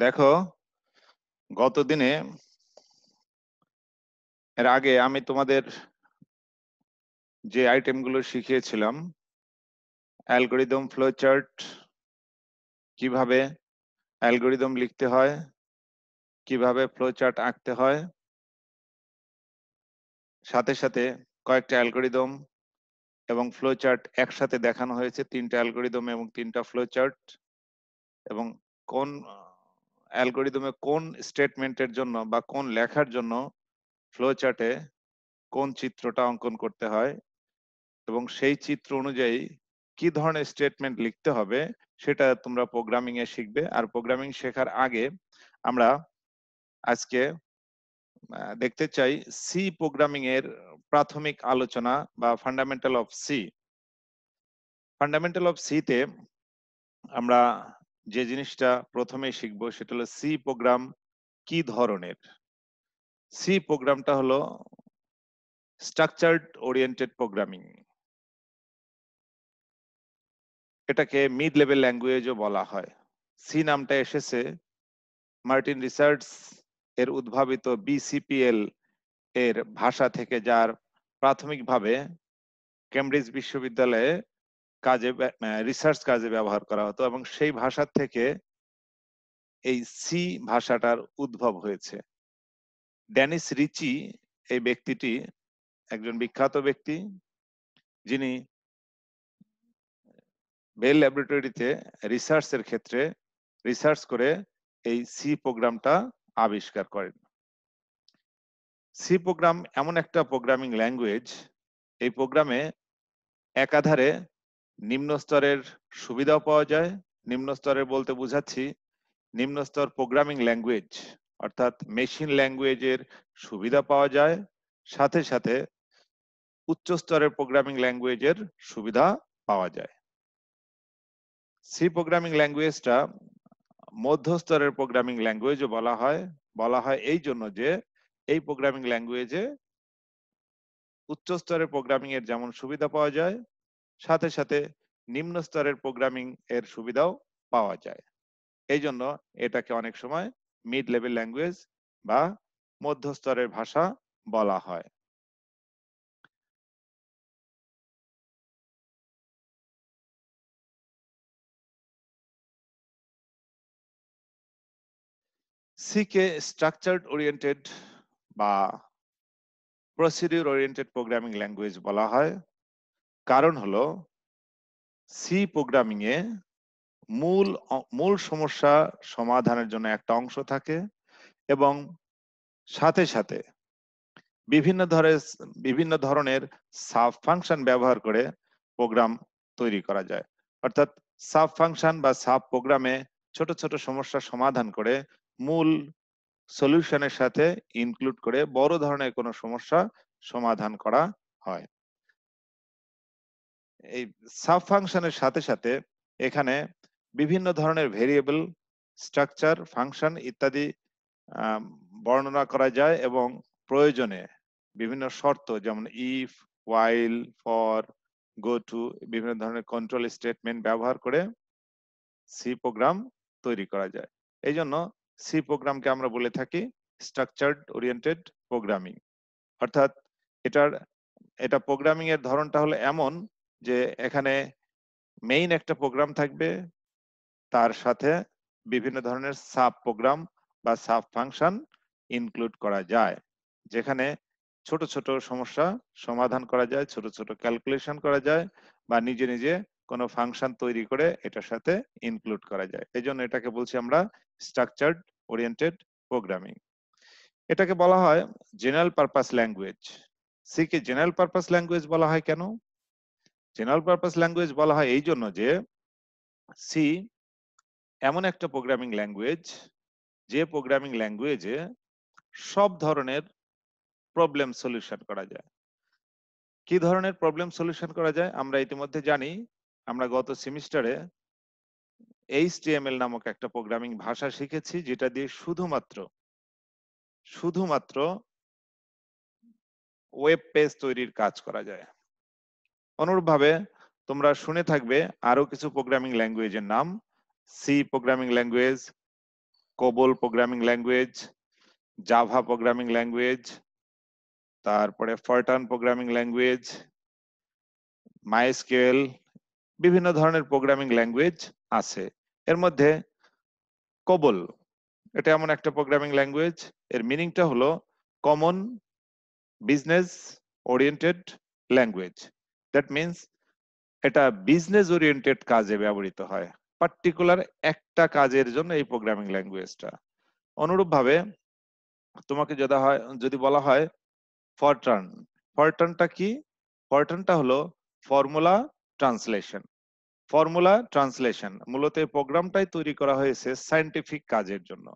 দেখো গত দিনে এর আগে আমি তোমাদের যে আইটেমগুলো শিখিয়েছিলাম অ্যালগোরিদম ফ্লো চার্ট কিভাবে অ্যালগোরিদম লিখতে হয় কিভাবে ফ্লো চার্ট আঁকতে হয় সাথে সাথে কয়েকটা অ্যালগোরিদম এবং ফ্লো চার্ট একসাথে দেখানো হয়েছে তিনটা অ্যালগোরিদম এবং তিনটা ফ্লো চার্ট এবং কোন অ্যালগোরিদমে কোন স্টেটমেন্টের জন্য বা কোন লেখার জন্য ফ্লো চার্টে কোন চিত্রটা অঙ্কন করতে হয় এবং সেই চিত্র অনুযায়ী কি ধরনের স্টেটমেন্ট লিখতে হবে সেটা তোমরা প্রোগ্রামিং এ শিখবে আর প্রোগ্রামিং শেখার আগে আমরা আজকে দেখতে চাই সি প্রোগ্রামিং এর প্রাথমিক আলোচনা বা fundamental of C fundamental of C তে আমরা যে জিনিসটা প্রথমে শিখবো সেটা হলো সি প্রোগ্রাম কি ধরনের সি প্রোগ্রামটা হলো স্ট্রাকচার্ড ওরিয়েন্টেড প্রোগ্রামিং এটাকে মিড লেভেল ল্যাঙ্গুয়েজও বলা হয় সি নামটা এসেছে মার্টিন রিসার্চ এর উদ্ভাবিত বিসিপিএল এর ভাষা থেকে যার প্রাথমিকভাবে কেমব্রিজ বিশ্ববিদ্যালয়ে কাজে রিসার্চ কাজে ব্যবহার করা হতো এবং সেই ভাষার থেকে এই সি ভাষাটার উদ্ভব হয়েছে ড্যানিস রিচি এই ব্যক্তিটি একজন বিখ্যাত ব্যক্তি যিনি বেল ল্যাবরেটরিতে রিসার্চের ক্ষেত্রে রিসার্চ করে এই সি প্রোগ্রামটা আবিষ্কার করেন সি প্রোগ্রাম এমন একটা প্রোগ্রামিং ল্যাঙ্গুয়েজ এই প্রোগ্রামে একাধারে নিম্ন স্তরের সুবিধাও পাওয়া যায় নিম্ন স্তরের বলতে বুঝাচ্ছি নিম্ন স্তর প্রোগ্রামিং ল্যাঙ্গুয়েজ অর্থাৎ মেশিন ল্যাঙ্গুয়েজের সুবিধা পাওয়া যায় সাথে সাথে উচ্চ স্তরের প্রোগ্রামিং ল্যাঙ্গুয়েজের সুবিধা পাওয়া যায় সি প্রোগ্রামিং ল্যাঙ্গুয়েজটা মধ্য স্তরের প্রোগ্রামিং ল্যাঙ্গুয়েজও বলা হয় বলা হয় এই জন্য যে এই প্রোগ্রামিং ল্যাঙ্গুয়েজে উচ্চ স্তরের প্রোগ্রামিং এর যেমন সুবিধা পাওয়া যায় সাথে সাথে নিম্ন স্তরের প্রোগ্রামিং এর সুবিধাও পাওয়া যায় এই জন্য এটাকে অনেক সময় মিড লেভেল ল্যাঙ্গুয়েজ বা মধ্যস্তরের ভাষা বলা হয় সিকে স্ট্রাকচার্ড ওরিয়েন্টেড বা প্রসিডিউর ওরিয়েন্টেড প্রোগ্রামিং ল্যাঙ্গুয়েজ বলা হয় কারণ হলো সি প্রোগ্রামিং এ মূল মূল সমস্যা সমাধানের জন্য একটা অংশ থাকে এবং সাথে সাথে বিভিন্ন ধরনের বিভিন্ন ধরনের সাব ফাংশন ব্যবহার করে প্রোগ্রাম তৈরি করা যায় অর্থাৎ সাব ফাংশন বা সাব প্রোগ্রামে ছোট ছোট সমস্যা সমাধান করে মূল সলিউশনের সাথে ইনক্লুড করে বড় ধরনের কোনো সমস্যা সমাধান করা হয় এই সাব ফাংশনের সাথে সাথে এখানে বিভিন্ন ধরনের ভেরিয়েবল স্ট্রাকচার ফাংশন ইত্যাদি বর্ণনা করা যায় এবং প্রয়োজনে বিভিন্ন শর্ত যেমন if while for go to বিভিন্ন ধরনের কন্ট্রোল স্টেটমেন্ট ব্যবহার করে সি প্রোগ্রাম তৈরি করা যায় এই জন্য সি প্রোগ্রামকে আমরা বলে থাকি স্ট্রাকচার্ড ওরিয়েন্টেড প্রোগ্রামিং অর্থাৎ এটার এটা প্রোগ্রামিং এর ধরনটা হলো এমন যে এখানে মেইন একটা প্রোগ্রাম থাকবে তার সাথে বিভিন্ন ধরনের সাব প্রোগ্রাম বা সাব ফাংশন ইনক্লুড করা যায় যেখানে ছোট ছোট সমস্যা সমাধান করা যায় ছোট ছোট ক্যালকুলেশন করা যায় বা নিজে নিজে কোনো ফাংশন তৈরি করে এটার সাথে ইনক্লুড করা যায় এই জন্য এটাকে বলছি আমরা স্ট্রাকচার্ড ওরিয়েন্টেড প্রোগ্রামিং এটাকে বলা হয় জেনারেল পারপাস ল্যাঙ্গুয়েজ সিকে জেনারেল পারপাস ল্যাঙ্গুয়েজ বলা হয় কেন জেনারেল পারপাস ল্যাঙ্গুয়েজ বলা হয় এই জন্য যে সি এমন একটা প্রোগ্রামিং ল্যাঙ্গুয়েজ যে প্রোগ্রামিং ল্যাঙ্গুয়েজে সব ধরনের প্রবলেম সলিউশন করা যায় কি ধরনের প্রবলেম সলিউশন করা যায় আমরা ইতিমধ্যে জানি আমরা গত সেমিস্টারে এইচ এইচটিএমএল নামক একটা প্রোগ্রামিং ভাষা শিখেছি যেটা দিয়ে শুধুমাত্র শুধুমাত্র ওয়েব পেজ তৈরির কাজ করা যায় অনুরূপভাবে তোমরা শুনে থাকবে আরো কিছু প্রোগ্রামিং ল্যাঙ্গুয়েজের নাম C programming language COBOL programming language Java programming language তারপরে ফরটান প্রোগ্রামিং ল্যাঙ্গুয়েজ মাইস্কিউএল বিভিন্ন ধরনের প্রোগ্রামিং ল্যাঙ্গুয়েজ আছে এর মধ্যে কোবল এটা এমন একটা প্রোগ্রামিং ল্যাঙ্গুয়েজ এর মিনিংটা হলো common business oriented language that means এটা বিজনেস ওরিয়েন্টেড কাজে ব্যবহৃত হয় পার্টিকুলার একটা কাজের জন্য এই প্রোগ্রামিং ল্যাঙ্গুয়েজটা অনুরূপভাবে তোমাকে যদি হয় যদি বলা হয় ফরট্রান ফরট্রানটা কি ফরট্রানটা হলো ফর্মুলা ট্রান্সলেশন ফর্মুলা ট্রান্সলেশন মূলত এই প্রোগ্রামটাই তৈরি করা হয়েছে সায়েন্টিফিক কাজের জন্য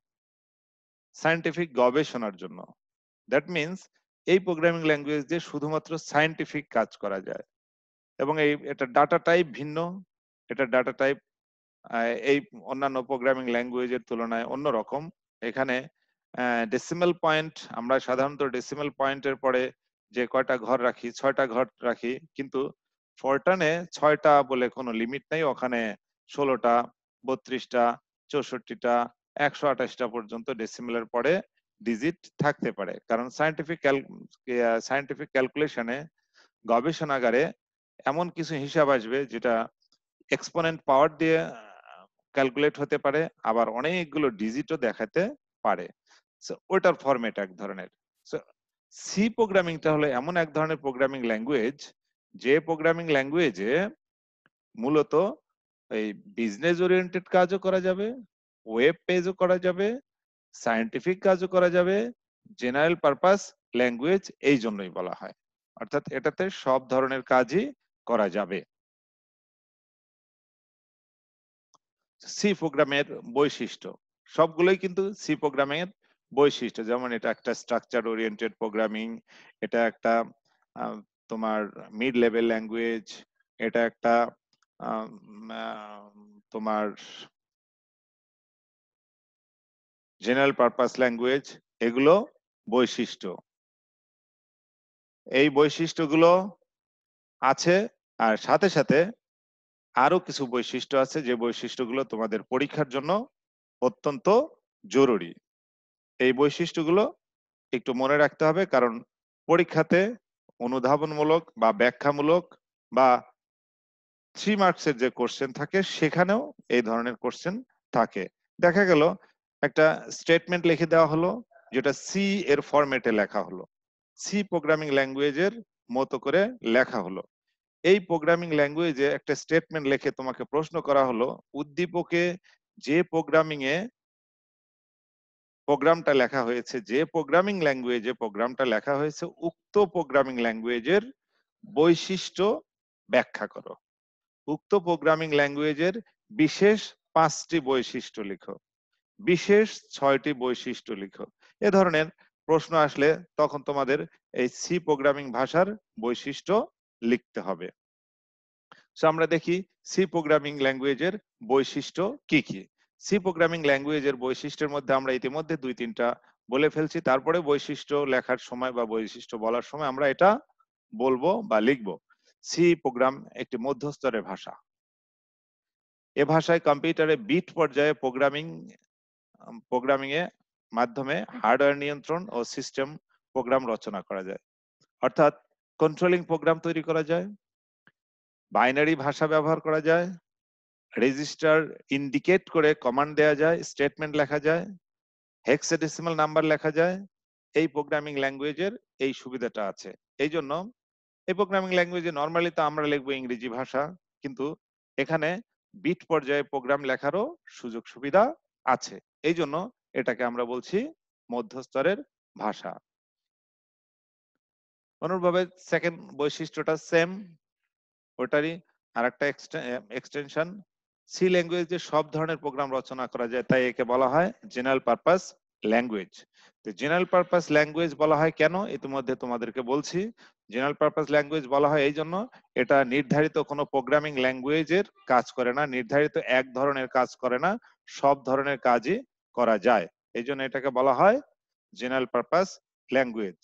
সায়েন্টিফিক গবেষণার জন্য দ্যাট মিনস এই প্রোগ্রামিং ল্যাঙ্গুয়েজ দিয়ে শুধুমাত্র সাইন্টিফিক কাজ করা যায় এবং এই এটা ডাটা টাইপ ভিন্ন এটা ডাটা টাইপ এই অন্যান্য প্রোগ্রামিং ল্যাঙ্গুয়েজের তুলনায় অন্য রকম এখানে ডেসিমেল পয়েন্ট আমরা সাধারণত ডেসিমেল পয়েন্টের পরে যে কয়টা ঘর রাখি ছয়টা ঘর রাখি কিন্তু ফরটানে ছয়টা বলে কোনো লিমিট নেই ওখানে ষোলোটা বত্রিশটা চৌষট্টিটা একশো আঠাশটা পর্যন্ত ডেসিমেলের পরে ডিজিট থাকতে পারে কারণ সায়েন্টিফিক সায়েন্টিফিক ক্যালকুলেশনে গবেষণাগারে এমন কিছু হিসাব আসবে যেটা এক্সপোনেন্ট পাওয়ার দিয়ে ক্যালকুলেট হতে পারে আবার অনেকগুলো ডিজিটও দেখাতে পারে ওটার ফরম্যাট এক ধরনের সি প্রোগ্রামিংটা হলো এমন এক ধরনের প্রোগ্রামিং ল্যাঙ্গুয়েজ যে প্রোগ্রামিং ল্যাঙ্গুয়েজে মূলত এই বিজনেস ওরিয়েন্টেড কাজও করা যাবে ওয়েব পেজও করা যাবে সায়েন্টিফিক কাজও করা যাবে জেনারেল পারপাস ল্যাঙ্গুয়েজ এই জন্যই বলা হয় অর্থাৎ এটাতে সব ধরনের কাজই করা যাবে সি প্রোগ্রামের বৈশিষ্ট্য সবগুলোই কিন্তু সি প্রোগ্রামের বৈশিষ্ট্য যেমন এটা একটা স্ট্রাকচার ওরিয়েন্টেড প্রোগ্রামিং এটা একটা তোমার মিড লেভেল ল্যাঙ্গুয়েজ এটা একটা তোমার জেনারেল পারপাস ল্যাঙ্গুয়েজ এগুলো বৈশিষ্ট্য এই বৈশিষ্ট্যগুলো আছে আর সাথে সাথে আরো কিছু বৈশিষ্ট্য আছে যে বৈশিষ্ট্যগুলো তোমাদের পরীক্ষার জন্য অত্যন্ত জরুরি এই বৈশিষ্ট্যগুলো একটু মনে রাখতে হবে কারণ পরীক্ষাতে অনুধাবনমূলক বা ব্যাখ্যামূলক বা থ্রি মার্কসের যে কোশ্চেন থাকে সেখানেও এই ধরনের কোশ্চেন থাকে দেখা গেল একটা স্টেটমেন্ট লিখে দেওয়া হলো যেটা সি এর ফরম্যাটে লেখা হলো সি প্রোগ্রামিং ল্যাঙ্গুয়েজের মতো করে লেখা হলো এই প্রোগ্রামিং ল্যাঙ্গুয়েজে একটা স্টেটমেন্ট লেখে তোমাকে প্রশ্ন করা হলো উদ্দীপকে যে প্রোগ্রামিং এ প্রোগ্রামটা লেখা হয়েছে যে প্রোগ্রামিং ল্যাঙ্গুয়েজে প্রোগ্রামটা লেখা হয়েছে উক্ত প্রোগ্রামিং ল্যাঙ্গুয়েজের বৈশিষ্ট্য ব্যাখ্যা করো উক্ত প্রোগ্রামিং ল্যাঙ্গুয়েজের বিশেষ পাঁচটি বৈশিষ্ট্য লিখো বিশেষ ছয়টি বৈশিষ্ট্য লিখো এ ধরনের প্রশ্ন আসলে তখন তোমাদের এই সি প্রোগ্রামিং ভাষার বৈশিষ্ট্য লিখতে হবে সো আমরা দেখি সি প্রোগ্রামিং ল্যাঙ্গুয়েজের বৈশিষ্ট্য কি কি সি প্রোগ্রামিং ল্যাঙ্গুয়েজের বৈশিষ্ট্যের মধ্যে আমরা ইতিমধ্যে দুই তিনটা বলে ফেলছি তারপরে বৈশিষ্ট্য লেখার সময় বা বৈশিষ্ট্য বলার সময় আমরা এটা বলবো বা লিখবো সি প্রোগ্রাম একটি মধ্যস্তরের ভাষা এ ভাষায় কম্পিউটারে বিট পর্যায়ে প্রোগ্রামিং প্রোগ্রামিং এ মাধ্যমে হার্ডওয়্যার নিয়ন্ত্রণ ও সিস্টেম প্রোগ্রাম রচনা করা যায় অর্থাৎ কন্ট্রোলিং প্রোগ্রাম তৈরি করা যায় বাইনারি ভাষা ব্যবহার করা যায় রেজিস্টার ইন্ডিকেট করে কমান্ড দেয়া যায় স্টেটমেন্ট লেখা যায় হেক্সাডেসিমাল নাম্বার লেখা যায় এই প্রোগ্রামিং ল্যাঙ্গুয়েজের এই সুবিধাটা আছে এই জন্য এই প্রোগ্রামিং ল্যাঙ্গুয়েজে নর্মালি তো আমরা লিখবো ইংরেজি ভাষা কিন্তু এখানে বিট পর্যায়ে প্রোগ্রাম লেখারও সুযোগ সুবিধা আছে এই জন্য এটাকে আমরা বলছি মধ্যস্তরের ভাষা অনুরূপভাবে সেকেন্ড বৈশিষ্ট্যটা সেম ওটারই আর একটা এক্সটেনশন সি ল্যাঙ্গুয়েজে সব ধরনের প্রোগ্রাম রচনা করা যায় তাই একে বলা হয় জেনারেল পারপাস ল্যাঙ্গুয়েজ তো জেনারেল পারপাস ল্যাঙ্গুয়েজ বলা হয় কেন ইতিমধ্যে তোমাদেরকে বলছি জেনারেল পারপাস ল্যাঙ্গুয়েজ বলা হয় এই জন্য এটা নির্ধারিত কোনো প্রোগ্রামিং ল্যাঙ্গুয়েজের কাজ করে না নির্ধারিত এক ধরনের কাজ করে না সব ধরনের কাজই করা যায় এই জন্য এটাকে বলা হয় general purpose language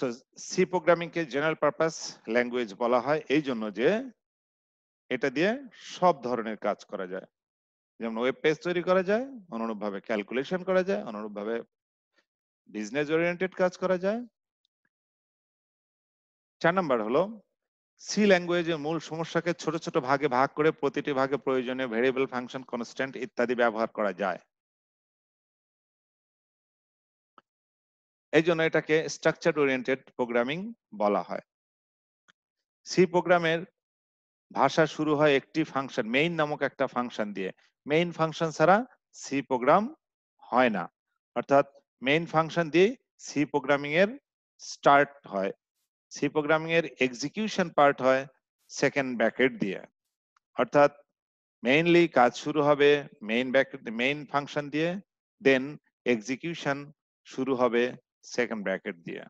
so C প্রোগ্রামিংকে জেনারেল পারপাস ল্যাঙ্গুয়েজ বলা হয় এই জন্য যে এটা দিয়ে সব ধরনের কাজ করা যায় যেমন ওয়েব পেজ তৈরি করা যায় অনুরূপভাবে ক্যালকুলেশন করা যায় অনুরূপভাবে বিজনেস ওরিয়েন্টেড কাজ করা যায় চার নাম্বার হলো সি ল্যাঙ্গুয়েজের মূল সমস্যাকে ছোট ছোট ভাগে ভাগ করে প্রতিটি ভাগে প্রয়োজনীয় ভেরিয়েবল ফাংশন কনস্ট্যান্ট ইত্যাদি ব্যবহার করা যায় এই জন্য এটাকে স্ট্রাকচার ওরিয়েন্টেড প্রোগ্রামিং বলা হয় সি প্রোগ্রামের ভাষা শুরু হয় একটি ফাংশন মেইন নামক একটা ফাংশন দিয়ে মেইন ফাংশন ছাড়া সি প্রোগ্রাম হয় না অর্থাৎ মেইন ফাংশন দিয়ে সি প্রোগ্রামিং এর স্টার্ট হয় সি প্রোগ্রামিং এর এক্সিকিউশন পার্ট হয় সেকেন্ড ব্র্যাকেট দিয়ে অর্থাৎ মেইনলি কাজ শুরু হবে মেইন ব্র্যাকেট মেইন ফাংশন দিয়ে দেন এক্সিকিউশন শুরু হবে সেকেন্ড ব্র্যাকেট দিয়ে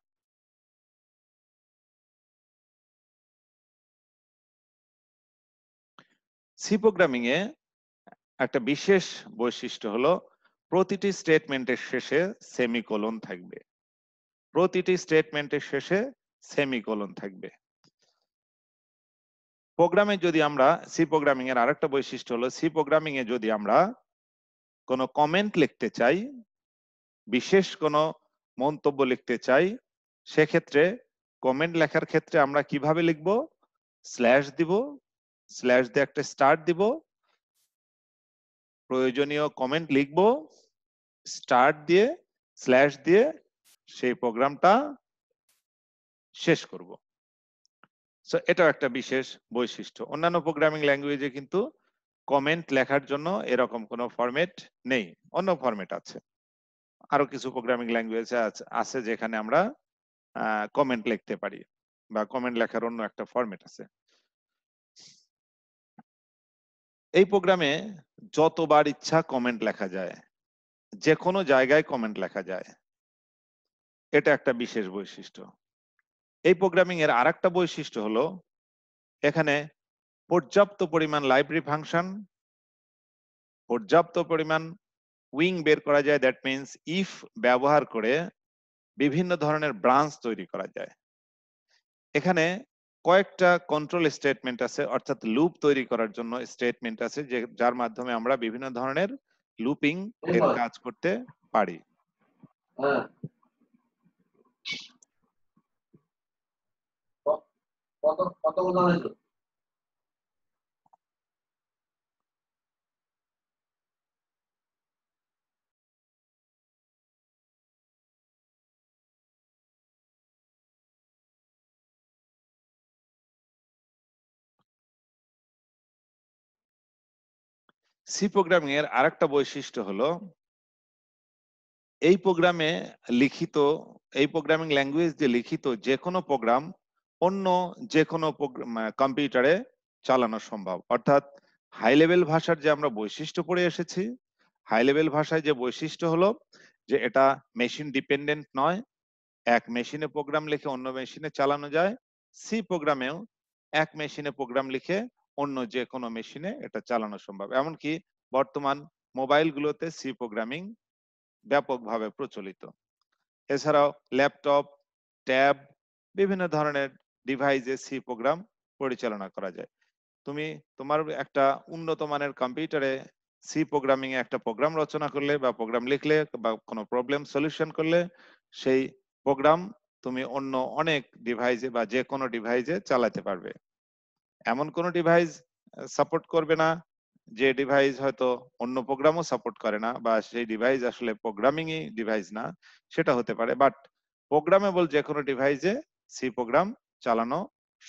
সি প্রোগ্রামিং এ একটা বিশেষ বৈশিষ্ট্য হলো প্রতিটি স্টেটমেন্টের শেষে সেমিকোলন থাকবে প্রতিটি স্টেটমেন্টের শেষে সেমিকোলন থাকবে প্রোগ্রামে যদি আমরা সি প্রোগ্রামিং এর আরেকটা বৈশিষ্ট্য হলো সি প্রোগ্রামিং এ যদি আমরা কোনো কমেন্ট লিখতে চাই বিশেষ কোনো মন্তব্য লিখতে চাই সেক্ষেত্রে কমেন্ট লেখার ক্ষেত্রে আমরা কিভাবে লিখব স্ল্যাশ দিব স্ল্যাশ দিয়ে একটা স্টার্ট দিব প্রয়োজনীয় কমেন্ট লিখব স্টার্ট দিয়ে স্ল্যাশ দিয়ে সেই প্রোগ্রামটা শেষ করব সো এটাও একটা বিশেষ বৈশিষ্ট্য অন্যান্য প্রোগ্রামিং ল্যাঙ্গুয়েজে কিন্তু কমেন্ট লেখার জন্য এরকম কোনো ফরম্যাট নেই অন্য ফরম্যাট আছে আরো কিছু প্রোগ্রামিং ল্যাঙ্গুয়েজ আছে যেখানে আমরা কমেন্ট লিখতে পারি বা কমেন্ট লেখার অন্য একটা ফরম্যাট আছে এই প্রোগ্রামে যতবার ইচ্ছা কমেন্ট লেখা যায় যে কোনো জায়গায় কমেন্ট লেখা যায় এটা একটা বিশেষ বৈশিষ্ট্য এই প্রোগ্রামিং এর আর একটা বৈশিষ্ট্য হলো এখানে পর্যাপ্ত পরিমাণ লাইব্রেরি ফাংশন পর্যাপ্ত পরিমাণ উইং বের করা যায় দ্যাট মিনস ইফ ব্যবহার করে বিভিন্ন ধরনের ব্রাঞ্চ তৈরি করা যায় এখানে কয়েকটা কন্ট্রোল স্টেটমেন্ট আছে অর্থাৎ লুপ তৈরি করার জন্য স্টেটমেন্ট আছে যে যার মাধ্যমে আমরা বিভিন্ন ধরনের লুপিং এর কাজ করতে পারি হ্যাঁ। কত কত উদাহরণ সি প্রোগ্রামিং এর আরেকটা বৈশিষ্ট্য হলো এই প্রোগ্রামে লিখিত এই প্রোগ্রামিং ল্যাঙ্গুয়েজ দিয়ে লিখিত যে কোনো প্রোগ্রাম অন্য যে কোনো কম্পিউটারে চালানো সম্ভব অর্থাৎ হাই লেভেল ভাষার যে আমরা বৈশিষ্ট্য পড়ে এসেছি হাই লেভেল ভাষায় যে বৈশিষ্ট্য হলো যে এটা মেশিন ডিপেন্ডেন্ট নয় এক মেশিনে প্রোগ্রাম লিখে অন্য মেশিনে চালানো যায় সি প্রোগ্রামেও এক মেশিনে প্রোগ্রাম লিখে অন্য যে কোনো মেশিনে এটা চালানো সম্ভব এমনকি বর্তমান মোবাইলগুলোতে সি প্রোগ্রামিং ব্যাপকভাবে প্রচলিত এছাড়াও ল্যাপটপ ট্যাব বিভিন্ন ধরনের ডিভাইসে সি প্রোগ্রাম পরিচালনা করা যায় তুমি তোমার একটা উন্নত মানের কম্পিউটারে সি প্রোগ্রামিং এ একটা প্রোগ্রাম রচনা করলে বা প্রোগ্রাম লিখলে বা কোনো প্রবলেম সলিউশন করলে সেই প্রোগ্রাম তুমি অন্য অনেক ডিভাইসে বা যে কোনো ডিভাইসে চালাতে পারবে এমন কোন ডিভাইস সাপোর্ট করবে না যে ডিভাইস হয়তো অন্য প্রোগ্রামও সাপোর্ট করে না বা সেই ডিভাইস আসলে প্রোগ্রামিংই ডিভাইস না সেটা হতে পারে বাট প্রোগ্রামেবল যে কোনো ডিভাইসে সি প্রোগ্রাম চালানো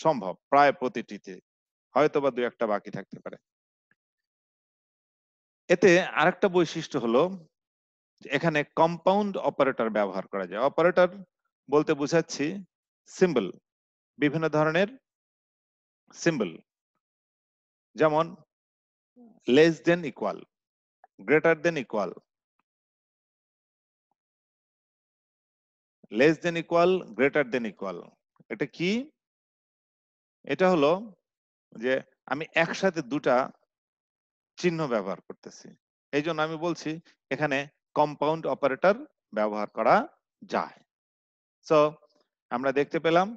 সম্ভব প্রায় প্রতিটিতে হয়তো বা দু একটা বাকি থাকতে পারে এতে আরেকটা বৈশিষ্ট্য হলো এখানে কম্পাউন্ড অপারেটর ব্যবহার করা যায় অপারেটর বলতে বুঝাচ্ছি সিম্বল বিভিন্ন ধরনের সিম্বল যেমন less than equal greater than equal less than equal greater than equal এটা কি এটা হলো যে আমি একসাথে দুটা চিহ্ন ব্যবহার করতেছি এই জন্য আমি বলছি এখানে কম্পাউন্ড অপারেটর ব্যবহার করা যায় সো আমরা দেখতে পেলাম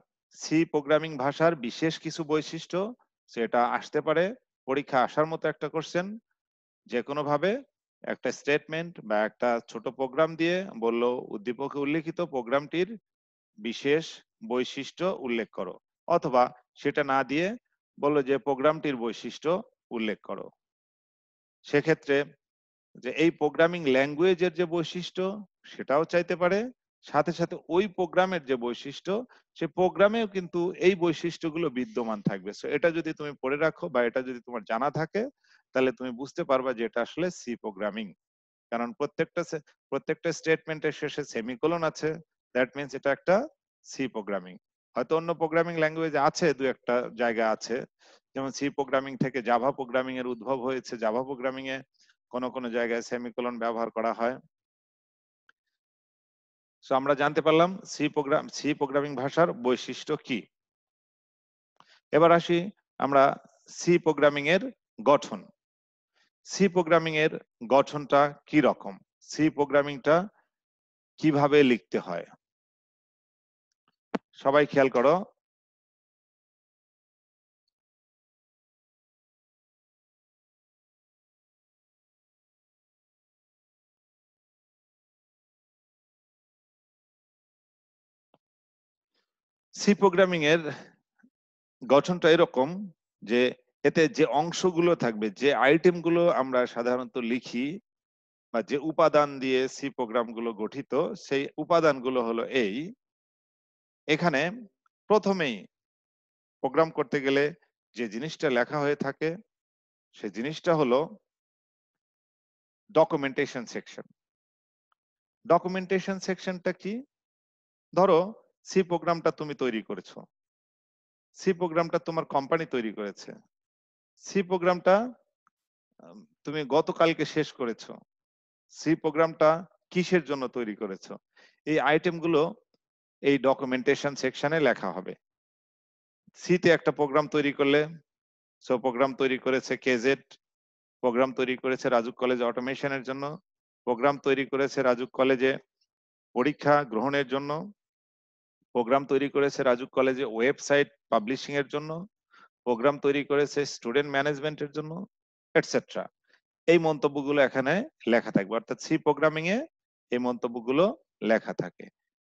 সি প্রোগ্রামিং ভাষার বিশেষ কিছু বৈশিষ্ট্য সেটা আসতে পারে পরীক্ষা আসার মতো একটা কোশ্চেন যে কোনোভাবে একটা স্টেটমেন্ট বা একটা ছোট প্রোগ্রাম দিয়ে বলল উদ্দীপকে উল্লেখিত প্রোগ্রামটির বিশেষ বৈশিষ্ট্য উল্লেখ করো অথবা সেটা না দিয়ে বলল যে প্রোগ্রামটির বৈশিষ্ট্য উল্লেখ করো সেক্ষেত্রে যে এই প্রোগ্রামিং ল্যাঙ্গুয়েজের যে বৈশিষ্ট্য সেটাও চাইতে পারে সাথে সাথে ওই প্রোগ্রামের যে বৈশিষ্ট্য সে প্রোগ্রামেও কিন্তু এই বৈশিষ্ট্যগুলো বিদ্যমান থাকবে সো এটা যদি তুমি পড়ে রাখো বা এটা যদি তোমার জানা থাকে তাহলে তুমি বুঝতে পারবা যে এটা আসলে সি প্রোগ্রামিং কারণ প্রত্যেকটা প্রত্যেকটা স্টেটমেন্টের শেষে সেমিকোলন আছে দ্যাট মিন্স এটা একটা সি প্রোগ্রামিং হয়তো অন্য প্রোগ্রামিং ল্যাঙ্গুয়েজ আছে দু একটা জায়গা আছে যেমন সি প্রোগ্রামিং থেকে জাভা প্রোগ্রামিং এর উদ্ভব হয়েছে জাভা প্রোগ্রামিং এ কোনো কোনো জায়গায় সেমিকোলন ব্যবহার করা হয় সো আমরা জানতে পারলাম সি প্রোগ্রাম সি প্রোগ্রামিং ভাষার বৈশিষ্ট্য কি এবার আসি আমরা সি প্রোগ্রামিং এর গঠন সি প্রোগ্রামিং এর গঠনটা কি রকম সি প্রোগ্রামিংটা কিভাবে লিখতে হয় সবাই খেয়াল করো সি প্রোগ্রামিং এর গঠনটা এরকম যে এতে যে অংশগুলো থাকবে যে আইটেমগুলো আমরা সাধারণত লিখি বা যে উপাদান দিয়ে সি প্রোগ্রামগুলো গঠিত সেই উপাদানগুলো হলো এই এখানে প্রথমেই প্রোগ্রাম করতে গেলে যে জিনিসটা লেখা হয়ে থাকে সে জিনিসটা হলো ডকুমেন্টেশন সেকশন ডকুমেন্টেশন সেকশনটা কি ধরো সি প্রোগ্রামটা তুমি তৈরি করেছো সি প্রোগ্রামটা তোমার কোম্পানি তৈরি করেছে সি প্রোগ্রামটা তুমি গতকালকে শেষ করেছো সি প্রোগ্রামটা কিসের জন্য তৈরি করেছো এই আইটেমগুলো এই ডকুমেন্টেশন সেকশনে লেখা হবে সিতে একটা প্রোগ্রাম তৈরি করলে সো প্রোগ্রাম তৈরি করেছে কেজেট প্রোগ্রাম তৈরি করেছে রাজুক কলেজ অটোমেশনের জন্য প্রোগ্রাম তৈরি করেছে রাজুক কলেজে পরীক্ষা গ্রহণের জন্য প্রোগ্রাম তৈরি করেছে রাজুক কলেজে ওয়েবসাইট পাবলিশিং এর জন্য প্রোগ্রাম তৈরি করেছে স্টুডেন্ট ম্যানেজমেন্টের জন্য এটসেট্রা এই মন্তব্যগুলো এখানে লেখা থাকবে অর্থাৎ সি প্রোগ্রামিং এ এই মন্তব্যগুলো লেখা থাকে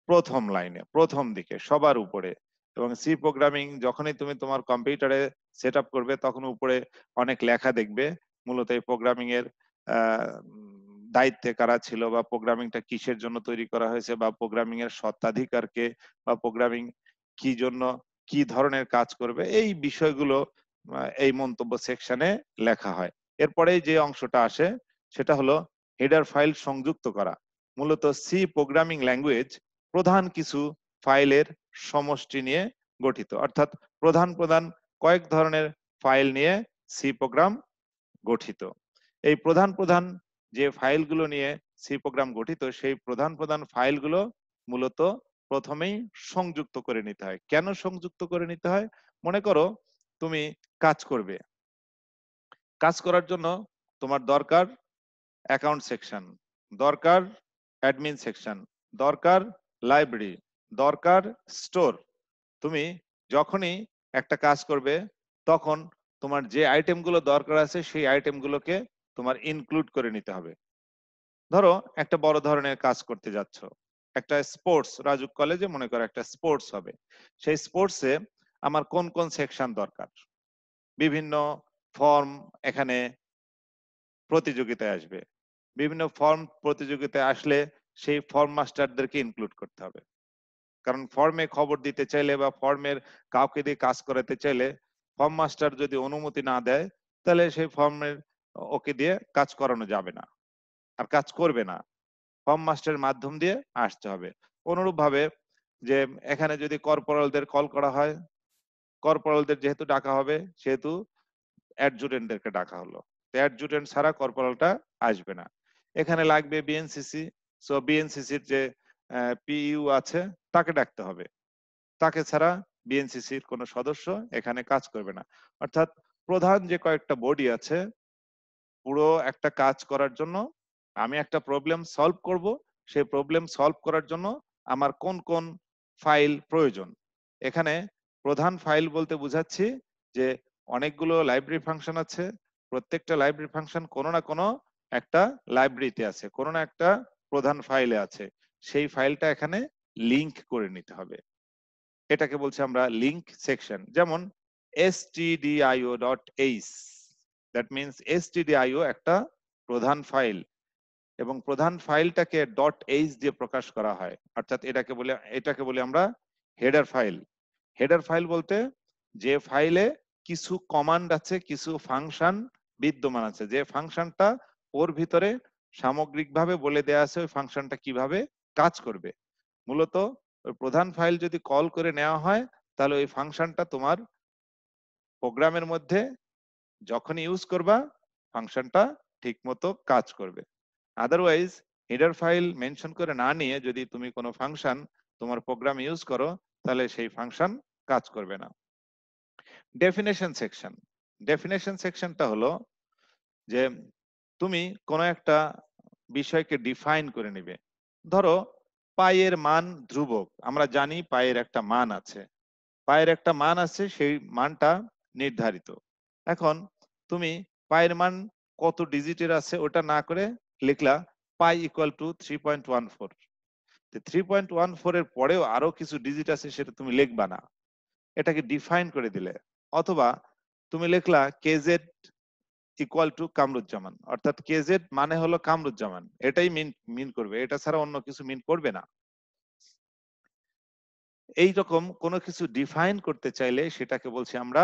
প্রথম লাইনে প্রথম দিকে সবার উপরে এবং সি প্রোগ্রামিং যখনই তুমি তোমার কম্পিউটারে সেট করবে তখন উপরে অনেক লেখা দেখবে মূলত এই প্রোগ্রামিং এর দায়িত্বে কারা ছিল বা প্রোগ্রামিংটা কিসের জন্য তৈরি করা হয়েছে বা প্রোগ্রামিং এর স্বত্বাধিকারকে বা প্রোগ্রামিং কি জন্য কি ধরনের কাজ করবে এই বিষয়গুলো এই মন্তব্য সেকশনে লেখা হয় এরপরে যে অংশটা আসে সেটা হলো হেডার ফাইল সংযুক্ত করা মূলত সি প্রোগ্রামিং ল্যাঙ্গুয়েজ প্রধান কিছু ফাইলের সমষ্টি নিয়ে গঠিত অর্থাৎ প্রধান প্রধান কয়েক ধরনের ফাইল নিয়ে সি প্রোগ্রাম গঠিত এই প্রধান প্রধান যে ফাইলগুলো নিয়ে সি প্রোগ্রাম গঠিত সেই প্রধান প্রধান ফাইলগুলো মূলত প্রথমেই সংযুক্ত করে নিতে হয় কেন সংযুক্ত করে নিতে হয় মনে করো তুমি কাজ করবে কাজ করার জন্য তোমার দরকার অ্যাকাউন্ট সেকশন দরকার অ্যাডমিন সেকশন দরকার লাইব্রেরি দরকার স্টোর তুমি যখনই একটা কাজ করবে তখন তোমার যে আইটেমগুলো দরকার আছে সেই আইটেমগুলোকে তোমার ইনক্লুড করে নিতে হবে ধরো একটা বড় ধরনের কাজ করতে যাচ্ছ একটা স্পোর্টস রাজুক কলেজে মনে করো একটা স্পোর্টস হবে সেই স্পোর্টসে আমার কোন কোন সেকশন দরকার বিভিন্ন ফর্ম এখানে প্রতিযোগিতায় আসবে বিভিন্ন ফর্ম প্রতিযোগিতায় আসলে সেই ফর্ম মাস্টারদেরকে ইনক্লুড করতে হবে কারণ ফর্মে খবর দিতে চাইলে বা ফর্মের কাউকে দিয়ে কাজ করাতে চাইলে ফর্ম মাস্টার যদি অনুমতি না দেয় তাহলে সেই ফর্মের ওকে দিয়ে কাজ করানো যাবে না আর কাজ করবে না ফর্ম মাস্টারের মাধ্যম দিয়ে আসতে হবে অনুরূপভাবে যে এখানে যদি কর্পোরালদের কল করা হয় কর্পোরালদের যেহেতু ডাকা হবে সেহেতু অ্যাডজুটেন্টদেরকে ডাকা হলো অ্যাডজুটেন্ট ছাড়া কর্পোরালটা আসবে না এখানে লাগবে বিএনসিসি সো বিএনসিসির যে পিইউ আছে তাকে ডাকতে হবে তাকে ছাড়া বিএনসিসির কোনো সদস্য এখানে কাজ করবে না অর্থাৎ প্রধান যে কয়েকটা বডি আছে পুরো একটা কাজ করার জন্য আমি একটা প্রবলেম সলভ করব সেই প্রবলেম সলভ করার জন্য আমার কোন কোন ফাইল প্রয়োজন এখানে প্রধান ফাইল বলতে বুঝাচ্ছি যে অনেকগুলো লাইব্রেরি ফাংশন আছে প্রত্যেকটা লাইব্রেরি ফাংশন কোনো না কোনো একটা লাইব্রেরিতে আছে কোনো না একটা প্রধান ফাইলে আছে সেই ফাইলটা এখানে লিংক করে নিতে হবে এটাকে বলছি আমরা লিংক সেকশন যেমন stdio.ace দ্যাট মিনস এসটিডিআইও একটা প্রধান ফাইল এবং প্রধান ফাইলটাকে ডট এইচ দিয়ে প্রকাশ করা হয় অর্থাৎ এটাকে বলে এটাকে বলি আমরা হেডার ফাইল হেডার ফাইল বলতে যে ফাইলে কিছু কমান্ড আছে কিছু ফাংশন বিদ্যমান আছে যে ফাংশনটা ওর ভিতরে সামগ্রিকভাবে বলে দেয়া আছে ওই ফাংশনটা কিভাবে কাজ করবে মূলত ওই প্রধান ফাইল যদি কল করে নেওয়া হয় তাহলে ওই ফাংশনটা তোমার প্রোগ্রামের মধ্যে যখন ইউজ করবা ফাংশনটা ঠিকমতো কাজ করবে আদারওয়াইজ হেডার ফাইল মেনশন করে না নিয়ে যদি তুমি কোনো ফাংশন তোমার প্রোগ্রাম ইউজ করো তাহলে সেই ফাংশন কাজ করবে না ডেফিনেশন সেকশন ডেফিনেশন সেকশনটা হলো যে তুমি কোনো একটা বিষয়কে ডিফাইন করে নিবে ধরো পায়ের মান ধ্রুবক আমরা জানি পায়ের একটা মান আছে পায়ের একটা মান আছে সেই মানটা নির্ধারিত এখন তুমি পায়ের মান কত ডিজিটের আছে ওটা না করে লিখলা pi equal to three point one four three point one four এর পরেও আরো কিছু ডিজিট আছে সেটা তুমি লিখবা না এটাকে ডিফাইন করে দিলে অথবা তুমি লিখলা কেজেড ইকুয়াল টু কামরুজ্জামান অর্থাৎ কেজেড মানে হলো কামরুজ্জামান এটাই মিন মিন করবে এটা ছাড়া অন্য কিছু মিন করবে না এই রকম কোনো কিছু ডিফাইন করতে চাইলে সেটাকে বলছি আমরা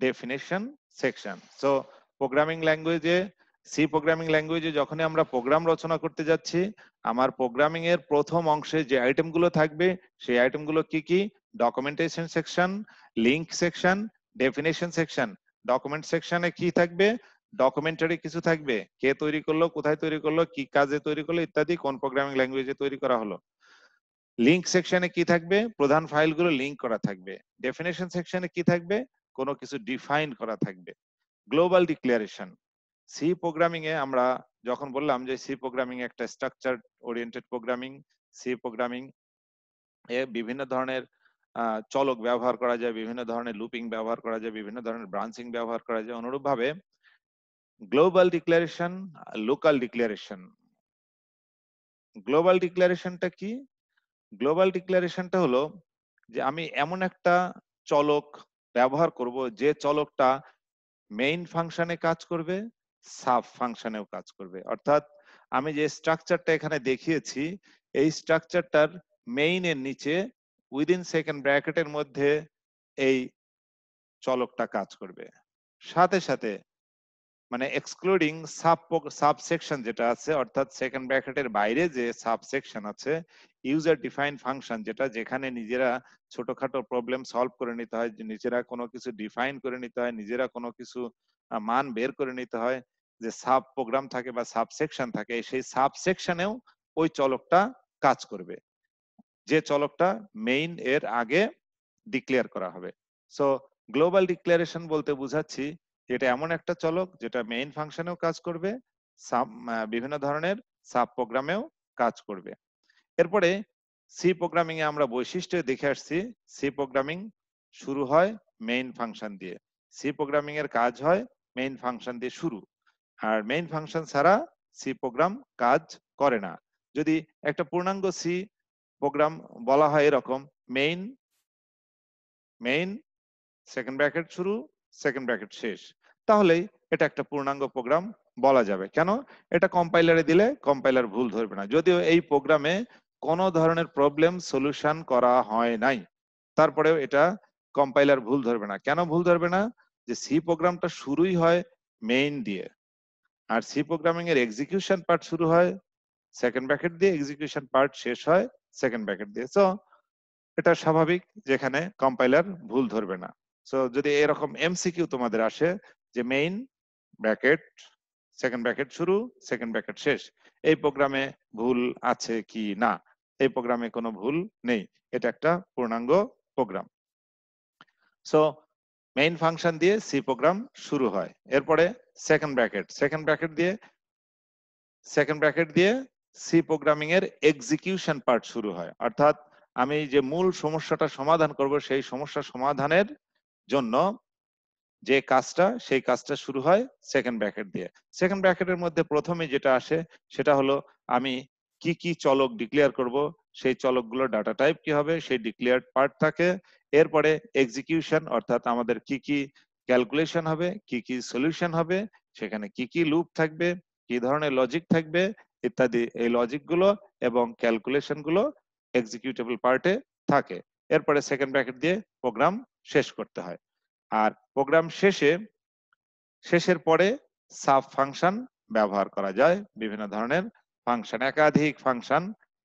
definition section. So programming language এ সি প্রোগ্রামিং ল্যাঙ্গুয়েজে যখনই আমরা প্রোগ্রাম রচনা করতে যাচ্ছি আমার প্রোগ্রামিং এর প্রথম অংশে যে আইটেম গুলো থাকবে সেই আইটেম গুলো কি কি documentation section link section definition section document সেকশনে কি থাকবে ডকুমেন্টারি কিছু থাকবে কে তৈরি করলো কোথায় তৈরি করলো কি কাজে তৈরি করলো ইত্যাদি কোন প্রোগ্রামিং ল্যাঙ্গুয়েজে তৈরি করা হলো লিংক সেকশনে কি থাকবে প্রধান ফাইলগুলো লিংক করা থাকবে ডেফিনেশন সেকশনে কি থাকবে কোনো কিছু ডিফাইন করা থাকবে গ্লোবাল ডিক্লারেশন সি প্রোগ্রামিং এ আমরা যখন বললাম যে সি প্রোগ্রামিং একটা structure oriented programming C programming এ বিভিন্ন ধরনের চলক ব্যবহার করা যায় বিভিন্ন ধরনের লুপিং ব্যবহার করা যায় বিভিন্ন ধরনের ব্রাঞ্চিং ব্যবহার করা যায় অনুরূপভাবে global declaration local declaration global ডিক্লারেশনটা কি গ্লোবাল ডিক্লারেশনটা হলো যে আমি এমন একটা চলক ব্যবহার করব যে চলকটা মেইন ফাংশনে কাজ করবে সাব ফাংশনেও কাজ করবে অর্থাৎ আমি যে স্ট্রাকচারটা এখানে দেখিয়েছি এই স্ট্রাকচারটার মেইনের নিচে উইদিন সেকেন্ড ব্র্যাকেটের মধ্যে এই চলকটা কাজ করবে সাথে সাথে মানে এক্সক্লুডিং সাব সাবসেকশন যেটা আছে অর্থাৎ সেকেন্ড ব্র্যাকেটের বাইরে যে সাবসেকশন আছে ইউজার ডিফাইন ফাংশন যেটা যেখানে নিজেরা ছোটখাটো প্রবলেম সলভ করে নিতে হয় নিজেরা কোনো কিছু ডিফাইন করে নিতে হয় নিজেরা কোনো কিছু মান বের করে নিতে হয় যে সাব প্রোগ্রাম থাকে বা সাবসেকশন থাকে সেই সাবসেকশনেও ওই চলকটা কাজ করবে যে চলকটা মেইন এর আগে ডিক্লেয়ার করা হবে সো গ্লোবাল ডিক্লারেশন বলতে বুঝাচ্ছি এটা এমন একটা চলক যেটা মেইন ফাংশনেও কাজ করবে বিভিন্ন ধরনের সাব প্রোগ্রামেও কাজ করবে এরপরে সি প্রোগ্রামিং এ আমরা বৈশিষ্ট্য দেখে আসছি সি প্রোগ্রামিং শুরু হয় মেইন ফাংশন দিয়ে সি প্রোগ্রামিং এর কাজ হয় মেইন ফাংশন দিয়ে শুরু আর মেইন ফাংশন ছাড়া সি প্রোগ্রাম কাজ করে না যদি একটা পূর্ণাঙ্গ সি প্রোগ্রাম বলা হয় এরকম মেইন মেইন সেকেন্ড ব্র্যাকেট শুরু সেকেন্ড ব্র্যাকেট শেষ তাহলেই এটা একটা পূর্ণাঙ্গ প্রোগ্রাম বলা যাবে কেন এটা কম্পাইলারে দিলে কম্পাইলার ভুল ধরবে না যদিও এই প্রোগ্রামে কোনো ধরনের প্রবলেম সলিউশন করা হয় নাই তারপরেও এটা কম্পাইলার ভুল ধরবে না কেন ভুল ধরবে না যে সি প্রোগ্রামটা শুরুই হয় মেইন দিয়ে আর সি প্রোগ্রামিং এর এক্সিকিউশন পার্ট শুরু হয় সেকেন্ড ব্র্যাকেট দিয়ে এক্সিকিউশন পার্ট শেষ হয় সেকেন্ড ব্র্যাকেট দিয়ে সো এটা স্বাভাবিক যেখানে কম্পাইলার ভুল ধরবে না সো যদি এরকম এমসিকিউ তোমাদের আসে যে মেইন ব্র্যাকেট সেকেন্ড ব্র্যাকেট শুরু সেকেন্ড ব্র্যাকেট শেষ এই প্রোগ্রামে ভুল আছে কি না এই প্রোগ্রামে কোনো ভুল নেই এটা একটা পূর্ণাঙ্গ প্রোগ্রাম সো মেইন ফাংশন দিয়ে সি প্রোগ্রাম শুরু হয় এরপরে সেকেন্ড ব্র্যাকেট সেকেন্ড ব্র্যাকেট দিয়ে সেকেন্ড ব্র্যাকেট দিয়ে সি প্রোগ্রামিং এর এক্সিকিউশন পার্ট শুরু হয় অর্থাৎ আমি যে মূল সমস্যাটা সমাধান করব সেই সমস্যা সমাধানের জন্য যে কাজটা সেই কাজটা শুরু হয় সেকেন্ড ব্র্যাকেট দিয়ে সেকেন্ড ব্র্যাকেটের মধ্যে প্রথমে যেটা আসে সেটা হলো আমি কি কি চলক ডিক্লেয়ার করব সেই চলকগুলো ডাটা টাইপ কি হবে সেই ডিক্লেয়ার পার্ট থাকে এরপরে এক্সিকিউশন অর্থাৎ আমাদের কি কি ক্যালকুলেশন হবে কি কি সলিউশন হবে সেখানে কি কি লুপ থাকবে কি ধরনের লজিক থাকবে ইত্যাদি এই লজিকগুলো এবং ক্যালকুলেশনগুলো এক্সিকিউটেবল পার্টে থাকে এরপরে সেকেন্ড ব্র্যাকেট দিয়ে প্রোগ্রাম শেষ করতে হয় আর প্রোগ্রাম শেষে শেষের পরে সাব ফাংশন ব্যবহার করা যায় বিভিন্ন ধরনের ফাংশন একাধিক ফাংশন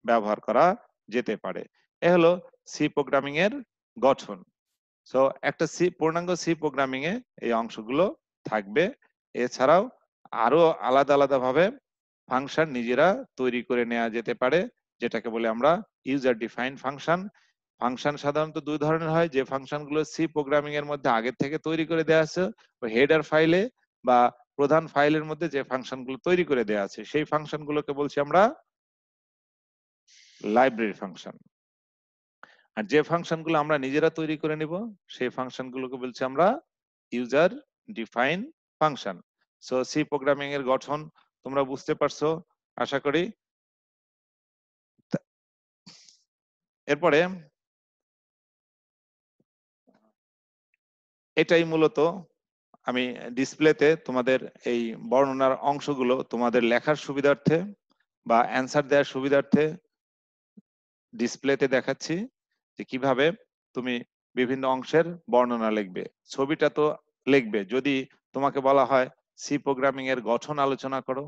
ব্যবহার করা যেতে পারে এ হলো সি প্রোগ্রামিং এর গঠন সো একটা সি পূর্ণাঙ্গ সি প্রোগ্রামিং এ এই অংশগুলো থাকবে এছাড়াও আরো আলাদা আলাদা ভাবে ফাংশন নিজেরা তৈরি করে নেওয়া যেতে পারে যেটাকে বলে আমরা ইউজার ডিফাইন ফাংশন ফাংশন সাধারণত দুই ধরনের হয় যে ফাংশন গুলো সি প্রোগ্রামিং এর মধ্যে আগে থেকে তৈরি করে দেওয়া আছে হেডার ফাইলে বা প্রধান ফাইলের মধ্যে যে গুলো তৈরি করে দেওয়া আছে সেই গুলোকে বলছি আমরা লাইব্রেরি ফাংশন আর যে ফাংশন গুলো আমরা নিজেরা তৈরি করে নিব সেই ফাংশন গুলোকে বলছি আমরা user define function so C programming এর গঠন তোমরা বুঝতে পারছো আশা করি এরপরে এটাই মূলত আমি ডিসপ্লেতে তোমাদের এই বর্ণনার অংশগুলো তোমাদের লেখার সুবিধার্থে বা অ্যান্সার দেওয়ার সুবিধার্থে ডিসপ্লেতে দেখাচ্ছি যে কিভাবে তুমি বিভিন্ন অংশের বর্ণনা লিখবে ছবিটা তো লিখবে যদি তোমাকে বলা হয় সি প্রোগ্রামিং এর গঠন আলোচনা করো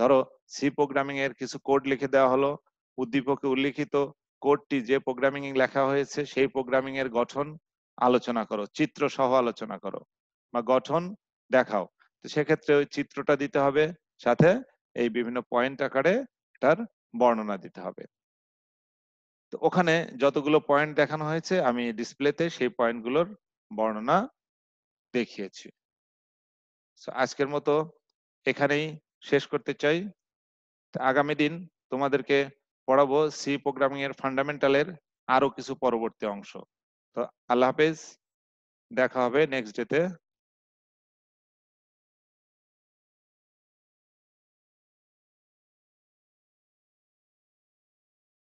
ধরো সি প্রোগ্রামিং এর কিছু কোড লিখে দেওয়া হলো উদ্দীপকে উল্লিখিত কোডটি যে প্রোগ্রামিং লেখা হয়েছে সেই প্রোগ্রামিং এর গঠন আলোচনা করো চিত্র সহ আলোচনা করো বা গঠন দেখাও তো সেক্ষেত্রে ওই চিত্রটা দিতে হবে সাথে এই বিভিন্ন পয়েন্ট আকারে তার বর্ণনা দিতে হবে তো ওখানে যতগুলো পয়েন্ট দেখানো হয়েছে আমি ডিসপ্লেতে সেই পয়েন্টগুলোর বর্ণনা দেখিয়েছি আজকের মতো এখানেই শেষ করতে চাই আগামী দিন তোমাদেরকে পড়াবো সি প্রোগ্রামিং এর ফান্ডামেন্টালের আরো কিছু পরবর্তী অংশ তো আল্লাহ হাফেজ দেখা হবে নেক্সট তে